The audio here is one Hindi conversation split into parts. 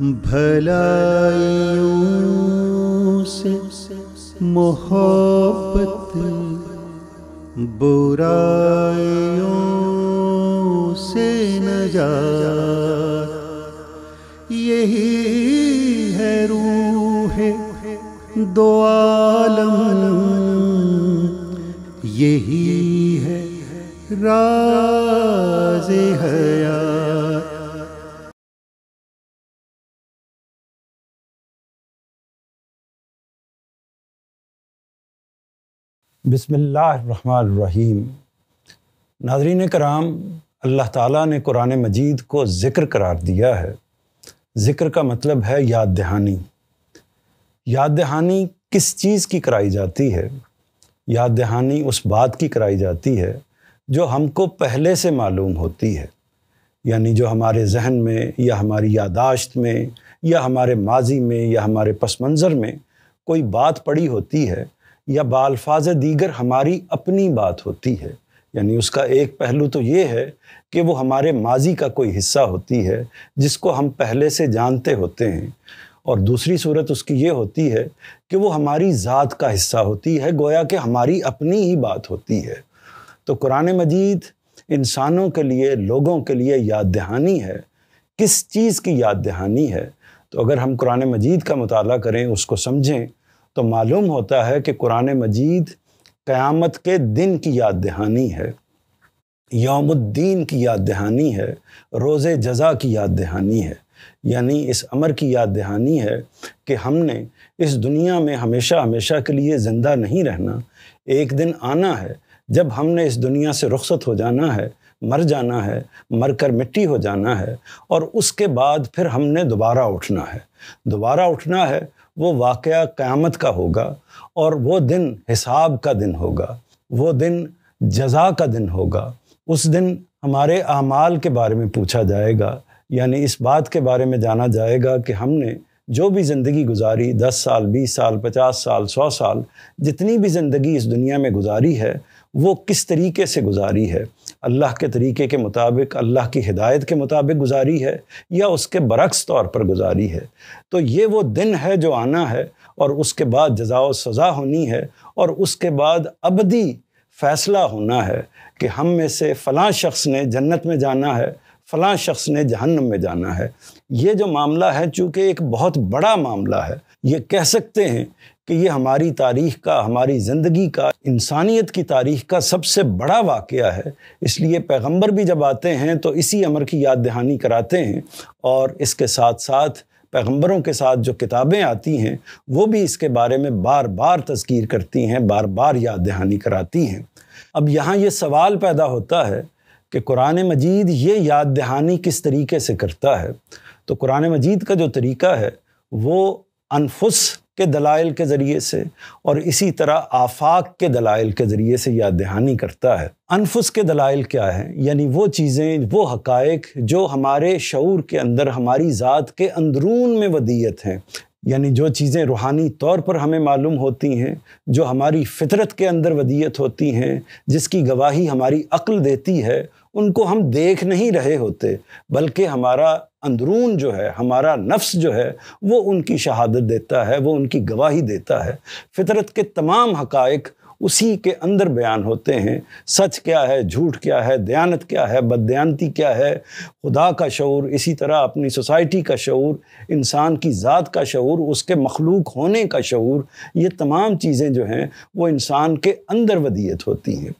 भलाइयों से मोहब्बत बुराइयों से जा यही है रूह दो आलम यही है राज हया बसमीम नाजरीन कराम अल्लाह ताली ने कुरान मजीद को ज़िक्र करार दिया है ज़िक्र का मतलब है याद दहानी याद दहानी किस चीज़ की कराई जाती है याद दहानी उस बात की कराई जाती है जो हमको पहले से मालूम होती है यानी जो हमारे जहन में या हमारी यादाश्त में या हमारे माजी में या हमारे पस मंज़र में कोई बात पड़ी होती है या बालफाज दीगर हमारी अपनी बात होती है यानी उसका एक पहलू तो ये है कि वो हमारे माजी का कोई हिस्सा होती है जिसको हम पहले से जानते होते हैं और दूसरी सूरत उसकी ये होती है कि वो हमारी ज़ात का हिस्सा होती है गोया कि हमारी अपनी ही बात होती है तो कुरान मजीद इंसानों के लिए लोगों के लिए याद दहानी है किस चीज़ की याद दहानी है तो अगर हम कुरान मजीद का मताल करें उसको समझें तो मालूम होता है कि कुरान मजीद क़यामत के दिन की याद दहानी है यौमुद्दीन की याद दहानी है रोज़ जजा की याद दहानी है यानी इस अमर की याद दहानी है कि हमने इस दुनिया में हमेशा हमेशा के लिए ज़िंदा नहीं रहना एक दिन आना है जब हमने इस दुनिया से रुख्सत हो जाना है मर जाना है मर कर मिट्टी हो जाना है और उसके बाद फिर हमने दोबारा उठना है दोबारा उठना है वो वाक़ क़्यामत का होगा और वो दिन हिसाब का दिन होगा वो दिन जजा का दिन होगा उस दिन हमारे अमाल के बारे में पूछा जाएगा यानी इस बात के बारे में जाना जाएगा कि हमने जो भी ज़िंदगी गुजारी दस साल बीस साल पचास साल सौ साल जितनी भी ज़िंदगी इस दुनिया में गुजारी है वो किस तरीके से गुजारी है अल्लाह के तरीके के मुताबिक अल्लाह की हिदायत के मुताबिक गुजारी है या उसके बरक्स तौर पर गुजारी है तो ये वो दिन है जो आना है और उसके बाद जजा सज़ा होनी है और उसके बाद अबदी फ़ैसला होना है कि हम में से फ़लाँ शख्स ने जन्नत में जाना है फ़लाँ शख्स ने जहन्नम में जाना है ये जो मामला है चूँकि एक बहुत बड़ा मामला है ये कह सकते हैं कि ये हमारी तारीख का हमारी ज़िंदगी का इंसानियत की तारीख का सबसे बड़ा वाक़ है इसलिए पैगंबर भी जब आते हैं तो इसी अमर की याद दहानी कराते हैं और इसके साथ साथ पैगंबरों के साथ जो किताबें आती हैं वो भी इसके बारे में बार बार तस्कीर करती हैं बार बार याद दहानी कराती हैं अब यहाँ ये सवाल पैदा होता है कि कुरान मजीद ये याद दहानी किस तरीके से करता है तो कुरान मजीद का जो तरीका है वो अनफुस के दलाइल के ज़रिए से और इसी तरह आफाक के दलाइल के ज़रिए से याद दहानी करता है अनफुस के दलाइल क्या हैं यानी वो चीज़ें वो हकायक जो हमारे शूर के अंदर हमारी ज़ात के अंदरून में वदीत हैं यानी जो चीज़ें रूहानी तौर पर हमें मालूम होती हैं जो हमारी फितरत के अंदर वदियत होती हैं जिसकी गवाही हमारी अक्ल देती है उनको हम देख नहीं रहे होते बल्कि हमारा अंदरून जो है हमारा नफ्स जो है वो उनकी शहादत देता है वो उनकी गवाही देता है फितरत के तमाम हकाइक उसी के अंदर बयान होते हैं सच क्या है झूठ क्या है दयानत क्या है बदयानती क्या है खुदा का शूर इसी तरह अपनी सोसाइटी का शूर इंसान की ज़ात का शूर उसके मखलूक होने का शूर ये तमाम चीज़ें जो हैं वो इंसान के अंदर वदियत होती हैं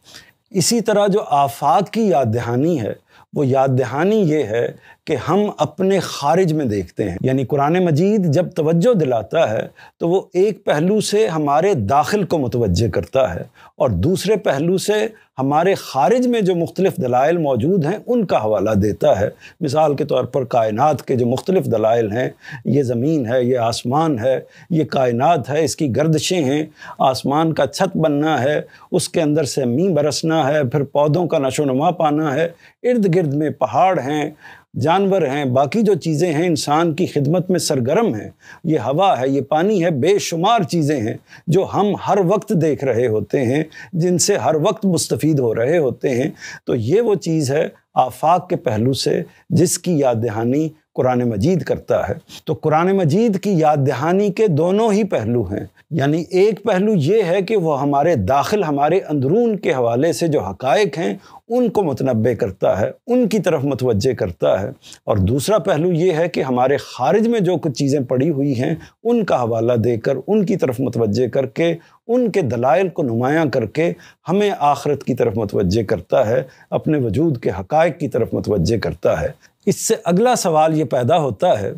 इसी तरह जो आफात की याद दहानी है वो याद दहानी ये है कि हम अपने खारिज में देखते हैं यानी कुरान मजीद जब तवज्जो दिलाता है तो वो एक पहलू से हमारे दाखिल को मुतवजह करता है और दूसरे पहलू से हमारे खारिज में जो मुख्तलिफ दलाइल मौजूद हैं उनका हवाला देता है मिसाल के तौर पर कायनात के जो मुख्तलिफ दलाइल हैं ये ज़मीन है ये आसमान है ये कायनात है इसकी गर्दशें हैं आसमान का छत बनना है उसके अंदर से मीह बरसना है फिर पौधों का नशो नमा पाना है इर्द गिर्द में पहाड़ हैं जानवर हैं बाकी जो चीज़ें हैं इंसान की खिदमत में सरगर्म हैं ये हवा है ये पानी है बेशुमार चीज़ें हैं जो हम हर वक्त देख रहे होते हैं जिनसे हर वक्त मुस्तफ़ हो रहे होते हैं तो ये वो चीज़ है आफाक के पहलू से जिसकी याद दहानी कुरान मजीद करता है तो कुरान मजीद की याद दहानी के दोनों ही पहलू हैं यानी एक पहलू ये है कि वह हमारे दाखिल हमारे अंदरून के हवाले से जो हकायक हैं उनको मतनबे करता है उनकी तरफ मतवजह करता है और दूसरा पहलू ये है कि हमारे खारिज में जो कुछ चीज़ें पड़ी हुई हैं उनका हवाला देकर उनकी तरफ मतवजह करके उनके दलाइल को नुमाया करके हमें आखरत की तरफ मतवज करता है अपने वजूद के हक़ की तरफ मतवज करता है इससे अगला सवाल ये पैदा होता है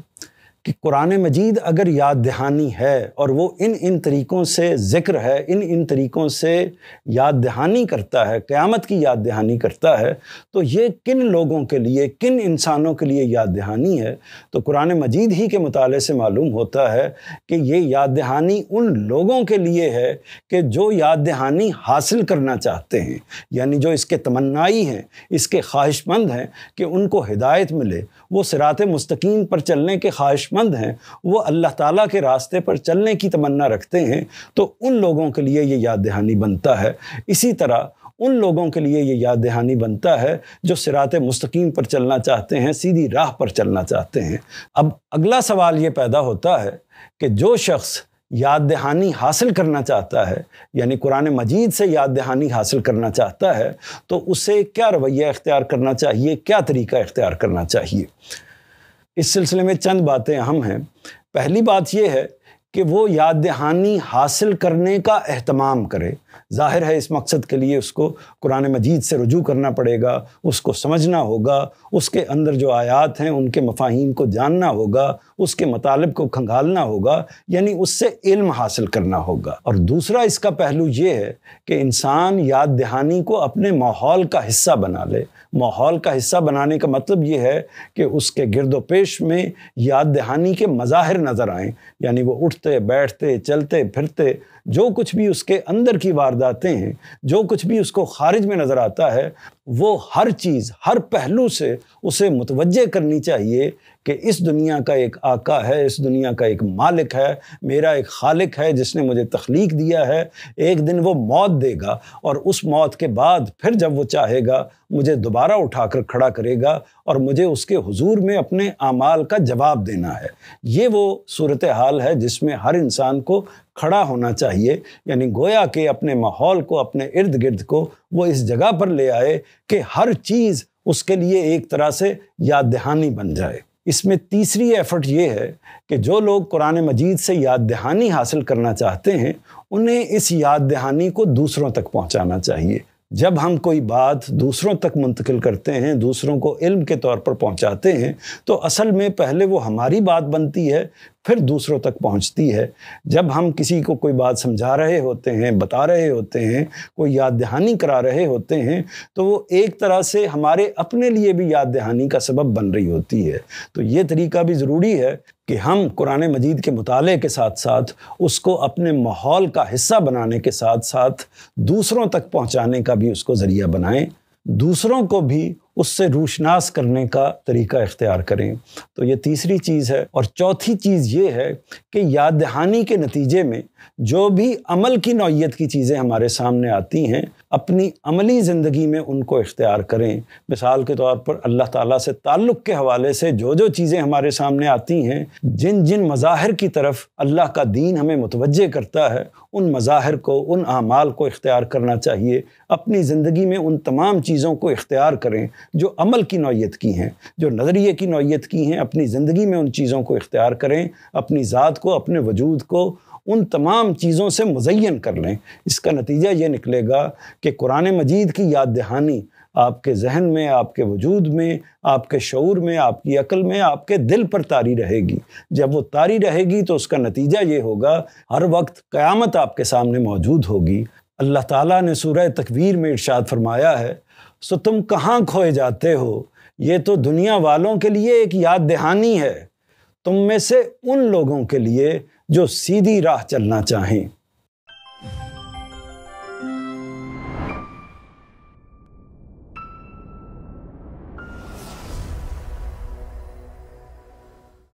कि कुरान मजीद अगर याद दहानी है और वो इन इन तरीक़ों से ज़िक्र है इन इन तरीक़ों से याद दहानी करता है क़्यामत की याद दहानी करता है तो ये किन लोगों के लिए किन इंसानों के लिए याद दहानी है तो कुरान मजीद ही के मुताले से मालूम होता है कि ये याद दहानी उन लोगों के लिए है कि जो याद दहानी हासिल करना चाहते हैं यानी जो इसके तमन्नाई हैं इसके ख्वाहिशमंद हैं कि उनको हिदायत मिले वो सिरात मस्तकीम पर चलने के ख्वाहिश ख़्वाहिशमंद हैं वो अल्लाह ताला के रास्ते पर चलने की तमन्ना रखते हैं तो उन लोगों के लिए ये याद दहानी बनता है इसी तरह उन लोगों के लिए ये याद दहानी बनता है जो सिरात मुस्तकीम पर चलना चाहते हैं सीधी राह पर चलना चाहते हैं अब अगला सवाल ये पैदा होता है कि जो शख्स याद दहानी हासिल करना चाहता है यानी कुरान मजीद से याद दहानी हासिल करना चाहता है तो उसे क्या रवैया इख्तियार करना चाहिए क्या तरीका इख्तियार करना चाहिए इस सिलसिले में चंद बातें अहम हैं पहली बात यह है कि वो याद दहानी हासिल करने का अहतमाम करे ज़ाहिर है इस मकसद के लिए उसको कुरान मजीद से रजू करना पड़ेगा उसको समझना होगा उसके अंदर जो आयात हैं उनके मफाहिम को जानना होगा उसके मतलब को खंगालना होगा यानी उससे इल्म हासिल करना होगा और दूसरा इसका पहलू ये है कि इंसान याद दहानी को अपने माहौल का हिस्सा बना ले माहौल का हिस्सा बनाने का मतलब ये है कि उसके गिरदो पेश में याद दहानी के मज़ाहिर नज़र आएँ यानी वो उठते बैठते चलते फिरते जो कुछ भी उसके अंदर की वारदातें हैं जो कुछ भी उसको खारिज में नज़र आता है वो हर चीज़ हर पहलू से उसे मुतवजह करनी चाहिए कि इस दुनिया का एक आका है इस दुनिया का एक मालिक है मेरा एक खालिक है जिसने मुझे तख्लीक दिया है एक दिन वो मौत देगा और उस मौत के बाद फिर जब वो चाहेगा मुझे दोबारा उठाकर खड़ा करेगा और मुझे उसके हुजूर में अपने आमाल का जवाब देना है ये वो सूरत हाल है जिसमें हर इंसान को खड़ा होना चाहिए यानी गोया के अपने माहौल को अपने इर्द गिर्द को वो इस जगह पर ले आए कि हर चीज़ उसके लिए एक तरह से याद दहानी बन जाए इसमें तीसरी एफर्ट ये है कि जो लोग कुरान मजीद से याद दहानी हासिल करना चाहते हैं उन्हें इस याद दहानी को दूसरों तक पहुंचाना चाहिए जब हम कोई बात दूसरों तक मुंतकिल करते हैं दूसरों को इल्म के तौर पर पहुंचाते हैं तो असल में पहले वो हमारी बात बनती है फिर दूसरों तक पहुंचती है जब हम किसी को कोई बात समझा रहे होते हैं बता रहे होते हैं कोई याद दहानी करा रहे होते हैं तो वो एक तरह से हमारे अपने लिए भी याद दहानी का सबब बन रही होती है तो ये तरीका भी ज़रूरी है कि हम कुरान मजीद के मुताले के साथ साथ उसको अपने माहौल का हिस्सा बनाने के साथ साथ दूसरों तक पहुँचाने का भी उसको ज़रिया बनाएँ दूसरों को भी उससे रूशनास करने का तरीका इख्तियार करें तो ये तीसरी चीज़ है और चौथी चीज़ ये है कि याद दहानी के नतीजे में जो भी अमल की नौीयत की चीज़ें हमारे सामने आती हैं अपनी अमली ज़िंदगी में उनको इख्तियार करें मिसाल के तौर पर अल्लाह ताला से ताल्लुक़ के हवाले से जो जो चीज़ें हमारे सामने आती हैं जिन जिन मज़ाहिर की तरफ अल्लाह का दीन हमें मुतवजह करता है उन मज़ाहिर को उन अमाल को इख्तियार करना चाहिए अपनी ज़िंदगी में उन तमाम चीज़ों को इख्तियार करें जो अमल की नौीयत की हैं जो नज़रिए की नौीयत की हैं अपनी ज़िंदगी में उन चीज़ों को इख्तियार करें अपनी ज़ात को अपने वजूद को उन तमाम चीज़ों से मुजैन कर लें इसका नतीजा ये निकलेगा कि कुरान मजीद की याद दहानी आपके जहन में आपके वजूद में आपके शूर में आपकी अकल में आपके दिल पर तारी रहेगी जब वो तारी रहेगी तो उसका नतीजा ये होगा हर वक्त क्यामत आपके सामने मौजूद होगी अल्लाह ताला ने सूरह तकवीर में इरशाद फरमाया है सो तुम कहाँ खोए जाते हो ये तो दुनिया वालों के लिए एक याद दहानी है तुम में से उन लोगों के लिए जो सीधी राह चलना चाहें